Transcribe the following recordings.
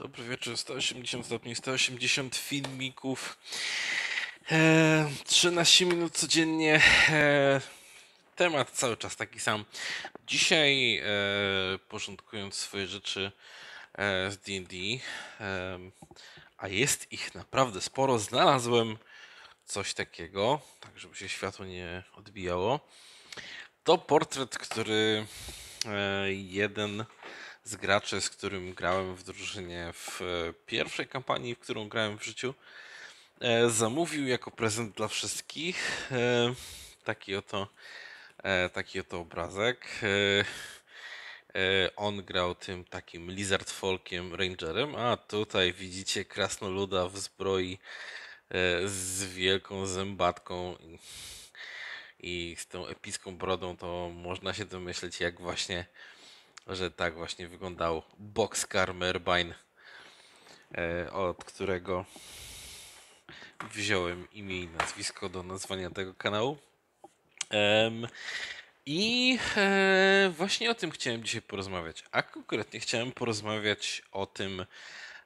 Dobry wieczór, 180 stopni, 180 filmików, e, 13 minut codziennie, e, temat cały czas taki sam. Dzisiaj e, porządkując swoje rzeczy e, z D&D, e, a jest ich naprawdę sporo, znalazłem coś takiego, tak żeby się światło nie odbijało. To portret, który e, jeden z graczy, z którym grałem w drużynie w e, pierwszej kampanii, w którą grałem w życiu, e, zamówił jako prezent dla wszystkich e, taki oto, taki oto obrazek. On grał tym takim Lizard Folkiem Rangerem, a tutaj widzicie krasnoluda w zbroi z wielką zębatką i z tą epicką brodą, to można się domyśleć, jak właśnie że tak właśnie wyglądał boxcar Merbine, od którego wziąłem imię i nazwisko do nazwania tego kanału. I e, właśnie o tym chciałem dzisiaj porozmawiać, a konkretnie chciałem porozmawiać o tym,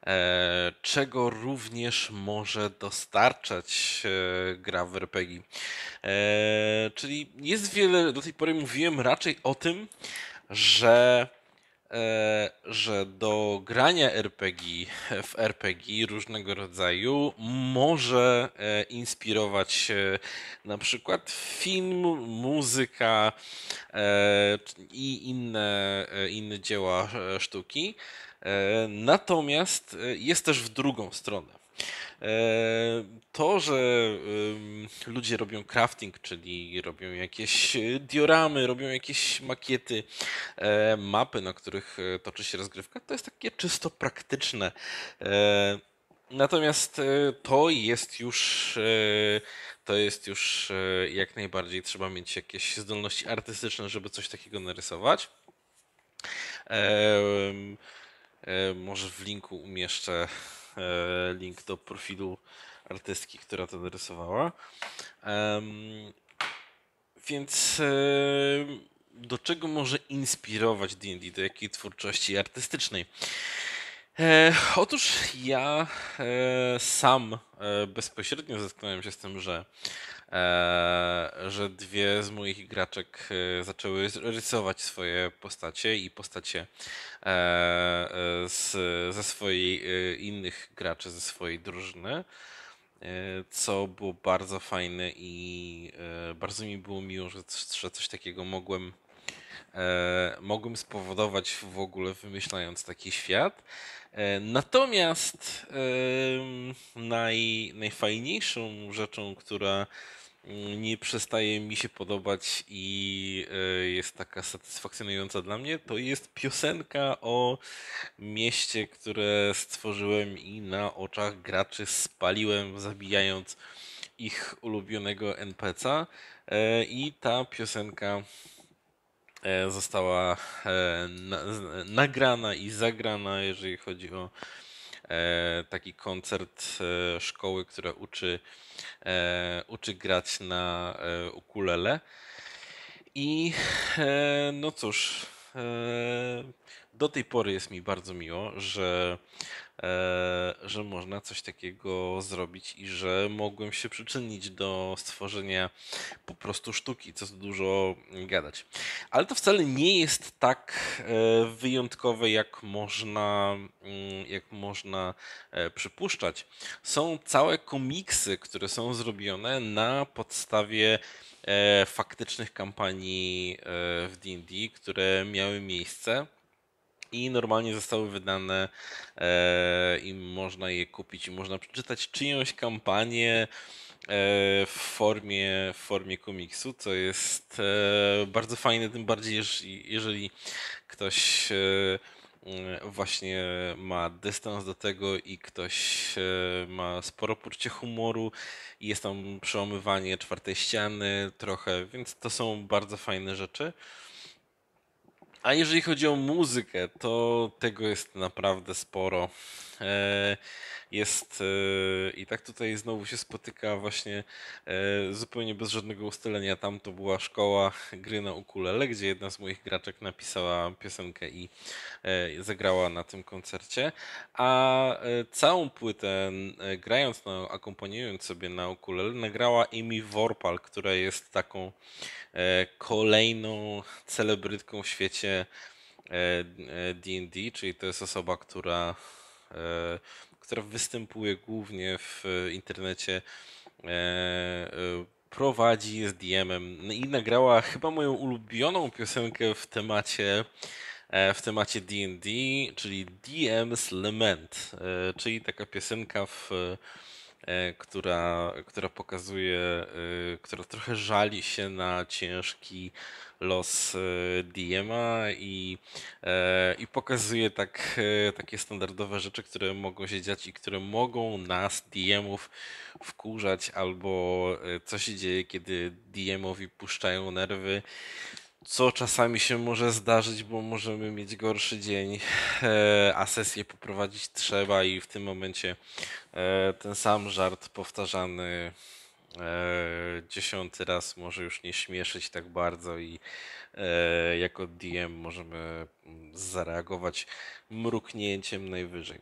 e, czego również może dostarczać e, gra w RPG. Czyli jest wiele, do tej pory mówiłem raczej o tym, że e, że do grania RPG w RPG różnego rodzaju może e, inspirować na przykład film, muzyka e, i inne, inne dzieła sztuki. Natomiast jest też w drugą stronę E, to, że ludzie robią crafting, czyli robią jakieś e, dioramy, robią jakieś makiety, e, mapy, na których toczy się rozgrywka, to jest takie czysto praktyczne. Natomiast to jest już to jest już jak najbardziej trzeba mieć jakieś zdolności artystyczne, żeby coś takiego narysować. Może w linku umieszczę E, link do profilu artystki, która to narysowała. Więc e, do czego może inspirować D&D, do jakiej twórczości artystycznej? E, otóż ja e, sam e, bezpośrednio zetknąłem się z tym, że, e, że dwie z moich graczek e, zaczęły rysować swoje postacie i postacie e, z, ze swojej innych graczy, ze swojej drużyny. Co było bardzo fajne i bardzo mi było miło, że, że coś takiego mogłem E, mogłem spowodować w ogóle wymyślając taki świat. E, natomiast naj, najfajniejszą rzeczą, która mm, nie przestaje mi się podobać i e, jest taka satysfakcjonująca dla mnie, to jest piosenka o mieście, które stworzyłem i na oczach graczy spaliłem, zabijając ich ulubionego NPC'a. I ta piosenka E, została e, nagrana i zagrana, jeżeli chodzi o e, taki koncert szkoły, która uczy, uczy grać na ukulele. I no cóż, do tej pory jest mi bardzo miło, że E, że można coś takiego zrobić i że mogłem się przyczynić do stworzenia po prostu sztuki, co dużo gadać. Ale to wcale nie jest tak e, wyjątkowe, jak można, mm, jak można e, przypuszczać. Są całe komiksy, które są zrobione na podstawie faktycznych kampanii w D&D, które miały miejsce i normalnie zostały wydane e, i można je kupić i można przeczytać czyjąś kampanię e, w formie, w formie komiksu, co jest e, bardzo fajne, tym bardziej jeżeli ktoś właśnie ma dystans do tego i ktoś ma sporo poczucia humoru i jest tam przełamywanie czwartej ściany trochę, więc to są bardzo fajne rzeczy. A jeżeli chodzi o muzykę, to tego jest naprawdę sporo. E, jest e, i tak tutaj znowu się spotyka właśnie e, zupełnie bez żadnego ustalenia. Tam to była szkoła gry na ukulele, gdzie jedna z moich graczek napisała piosenkę i zagrała na tym koncercie, a całą płytę grając, na, akompaniując sobie na ukulele, nagrała Amy Warpal, która jest taką kolejną celebrytką w świecie D&D, czyli to jest osoba, która E, która występuje głównie w e, internecie, e, prowadzi dm em no i nagrała chyba moją ulubioną piosenkę w temacie w temacie D&D, czyli DM's Lament, czyli taka piosenka w E, która, która pokazuje, e, która trochę żali się na ciężki los e, Diema i, i pokazuje tak, takie standardowe rzeczy, które mogą się dziać i które mogą nas, Diemów, wkurzać, albo co się dzieje, kiedy Diemowi puszczają nerwy co czasami się może zdarzyć, bo możemy mieć gorszy dzień, e, a sesję poprowadzić trzeba i w tym momencie e, ten sam żart powtarzany e, dziesiąty raz może już nie śmieszyć tak bardzo i jako DM możemy mm, zareagować mruknięciem najwyżej.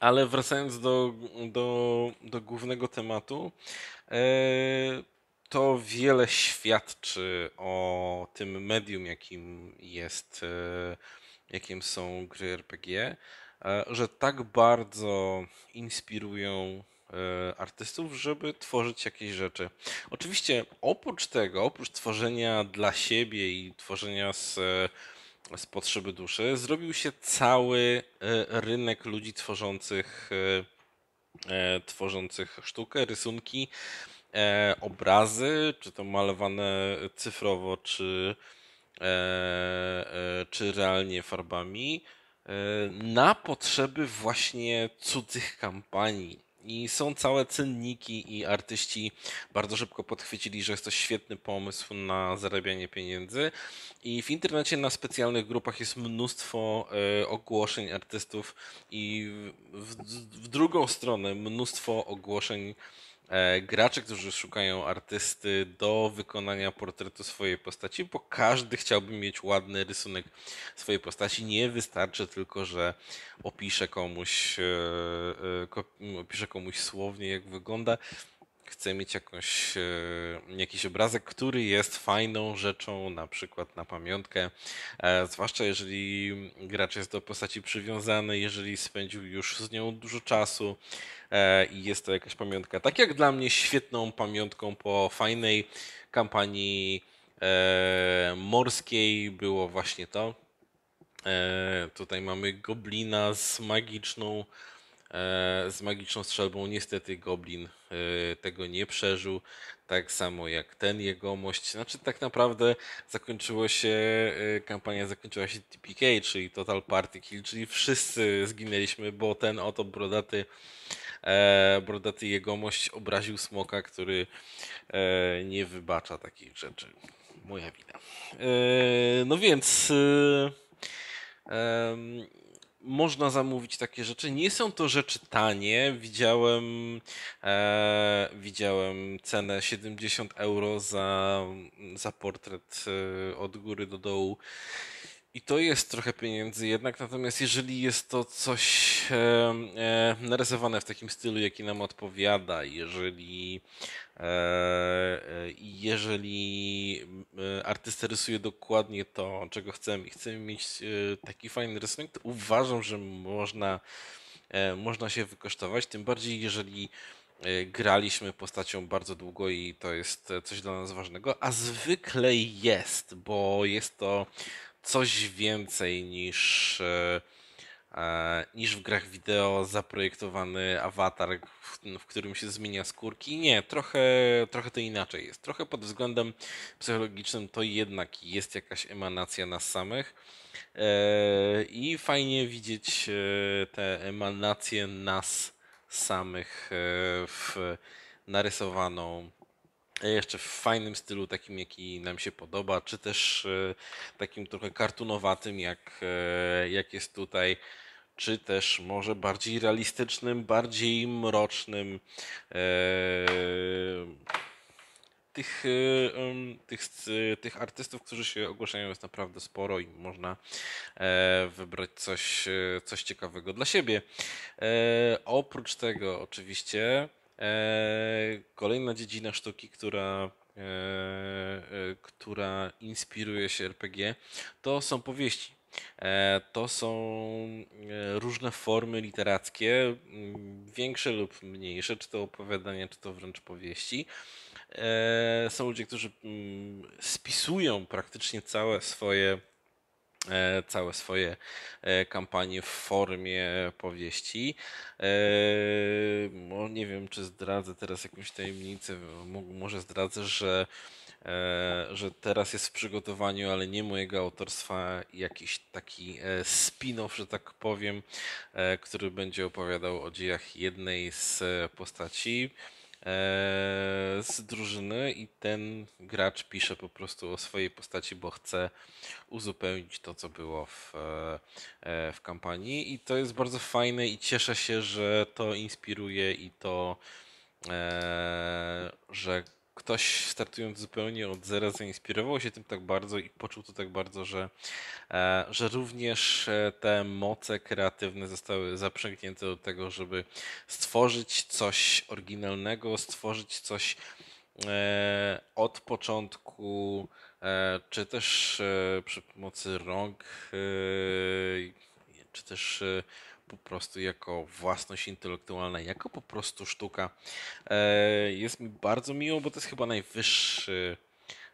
Ale wracając do, do, do głównego tematu, to wiele świadczy o tym medium, jakim jest, e, jakim są gry RPG, e, że tak bardzo inspirują e, artystów, żeby tworzyć jakieś rzeczy. Oczywiście oprócz tego, oprócz tworzenia dla siebie i tworzenia z, z potrzeby duszy, zrobił się cały rynek ludzi tworzących tworzących sztukę, rysunki E, obrazy, czy to malowane cyfrowo, czy, e, e, czy realnie farbami, na potrzeby właśnie cudzych kampanii. I są całe cenniki, i artyści bardzo szybko podchwycili, że jest to świetny pomysł na zarabianie pieniędzy. I w internecie na specjalnych grupach jest mnóstwo ogłoszeń artystów, i w, w, w drugą stronę mnóstwo ogłoszeń E, gracze, którzy szukają artysty do wykonania portretu swojej postaci, bo każdy chciałby mieć ładny rysunek swojej postaci. Nie wystarczy tylko, że opisze komuś, e, e, opisze komuś słownie, jak wygląda chcę mieć jakąś, e, jakiś obrazek, który jest fajną rzeczą, na przykład na pamiątkę, e, zwłaszcza jeżeli gracz jest do postaci przywiązany, jeżeli spędził już z nią dużo czasu e, i jest to jakaś pamiątka. Tak jak dla mnie świetną pamiątką po fajnej kampanii morskiej było właśnie to. Tutaj mamy goblina z magiczną E, z magiczną strzelbą. Niestety Goblin e, tego nie przeżył, tak samo jak ten jegomość. Znaczy tak naprawdę zakończyło się, e, kampania zakończyła się TPK, czyli Total Party Kill, czyli wszyscy zginęliśmy, bo ten oto brodaty, brodaty jegomość obraził smoka, który nie wybacza takich rzeczy. Moja wina. No więc można zamówić takie rzeczy. Nie są to rzeczy tanie. Widziałem, e, widziałem cenę 70 euro za, za portret e, od góry do dołu. I to jest trochę pieniędzy jednak, natomiast jeżeli jest to coś e, e, narysowane w takim stylu, jaki nam odpowiada, jeżeli, e, e jeżeli e, artysta rysuje dokładnie to, czego chcemy i chcemy mieć e, taki fajny rysunek, to uważam, że można, można się wykosztować, tym bardziej jeżeli graliśmy postacią bardzo długo i to jest coś dla nas ważnego, a zwykle jest, bo jest to coś więcej niż, e, e, niż w grach wideo zaprojektowany awatar, w, którym się zmienia skórki. Nie, trochę, trochę to inaczej jest. Trochę pod względem psychologicznym to jednak jest jakaś emanacja nas samych. E, I fajnie widzieć te emanacje nas samych w narysowaną E, jeszcze w fajnym stylu, takim jaki nam się podoba, czy też e, takim trochę kartunowatym, jak, e, jak jest tutaj, czy też może bardziej realistycznym, bardziej mrocznym. Tych, tych, tych artystów, którzy się ogłaszają, jest naprawdę sporo i można wybrać coś, coś ciekawego dla siebie. Oprócz tego, oczywiście E, kolejna dziedzina sztuki, która, e, e, która inspiruje się RPG, to są powieści. To są różne formy literackie, mm, większe lub mniejsze, czy to opowiadania, czy to wręcz powieści. Są ludzie, którzy mm, spisują praktycznie całe swoje E, całe swoje e, kampanie w formie powieści. E, no, nie wiem, czy zdradzę teraz jakąś tajemnicę, może zdradzę, że, że teraz jest w przygotowaniu, ale nie mojego autorstwa, jakiś taki spin-off, że tak powiem, który będzie opowiadał o dziejach jednej z postaci. Eee, z drużyny i ten gracz pisze po prostu o swojej postaci, bo chce uzupełnić to, co było w, e, e, w kampanii. I to jest bardzo fajne i cieszę się, że to inspiruje i to, e, że ktoś startując zupełnie od zera zainspirował się tym tak bardzo i poczuł to tak bardzo, że, e, że również e, te moce kreatywne zostały zaprzęgnięte do tego, żeby stworzyć coś oryginalnego, stworzyć coś e, od początku, czy też przy pomocy rąk, czy też po prostu jako własność intelektualna, jako po prostu sztuka. E, jest mi bardzo miło, bo to jest chyba najwyższy.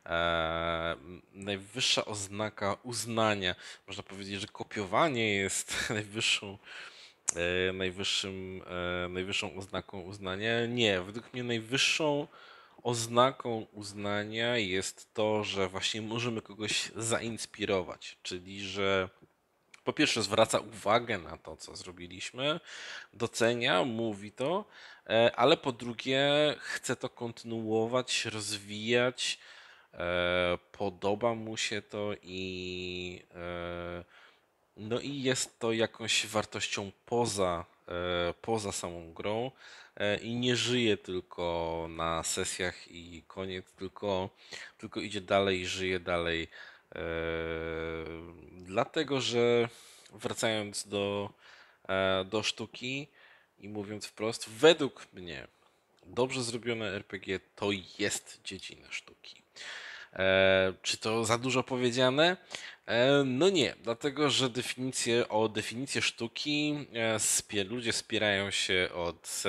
E, najwyższa oznaka uznania. Można powiedzieć, że kopiowanie jest najwyższą, e, najwyższym, najwyższą oznaką uznania. Nie, według mnie najwyższą oznaką uznania jest to, że właśnie możemy kogoś zainspirować, czyli że po pierwsze zwraca uwagę na to, co zrobiliśmy, docenia, mówi to, e, ale po drugie chce to kontynuować, rozwijać, e, podoba mu się to i e, no i jest to jakąś wartością poza, poza samą grą i nie żyje tylko na sesjach i koniec, tylko, tylko idzie dalej, żyje dalej Yy, dlatego, że wracając do, e, do sztuki i mówiąc wprost, według mnie dobrze zrobione RPG to jest dziedzina sztuki. E, czy to za dużo powiedziane? E, no nie, dlatego że definicje, o definicję sztuki ludzie spierają się od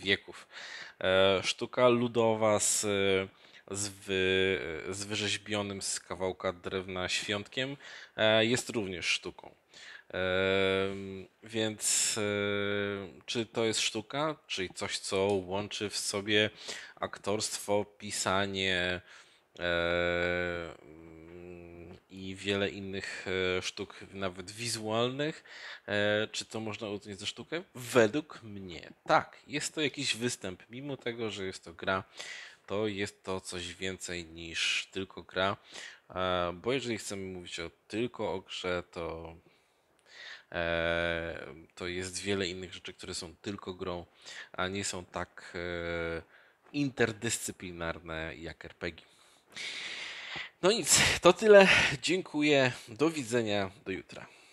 wieków. Sztuka ludowa z z, wy, z wyrzeźbionym z kawałka drewna świątkiem e, jest również sztuką. E, więc e, czy to jest sztuka, czyli coś, co łączy w sobie aktorstwo, pisanie i wiele innych sztuk, nawet wizualnych. Czy to można uznać za sztukę? Według mnie tak. Jest to jakiś występ, mimo tego, że jest to gra to jest to coś więcej niż tylko gra. E, bo jeżeli chcemy mówić o tylko o grze, to e, to jest wiele innych rzeczy, które są tylko grą, a nie są tak e, interdyscyplinarne jak RPG. No nic, to tyle. Dziękuję. Do widzenia. Do jutra.